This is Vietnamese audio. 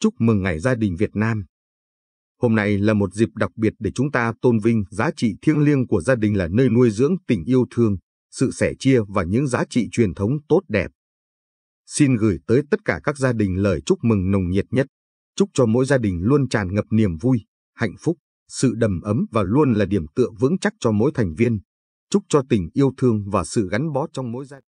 chúc mừng Ngày Gia đình Việt Nam. Hôm nay là một dịp đặc biệt để chúng ta tôn vinh giá trị thiêng liêng của gia đình là nơi nuôi dưỡng tình yêu thương, sự sẻ chia và những giá trị truyền thống tốt đẹp. Xin gửi tới tất cả các gia đình lời chúc mừng nồng nhiệt nhất, chúc cho mỗi gia đình luôn tràn ngập niềm vui, hạnh phúc, sự đầm ấm và luôn là điểm tựa vững chắc cho mỗi thành viên, chúc cho tình yêu thương và sự gắn bó trong mỗi gia đình.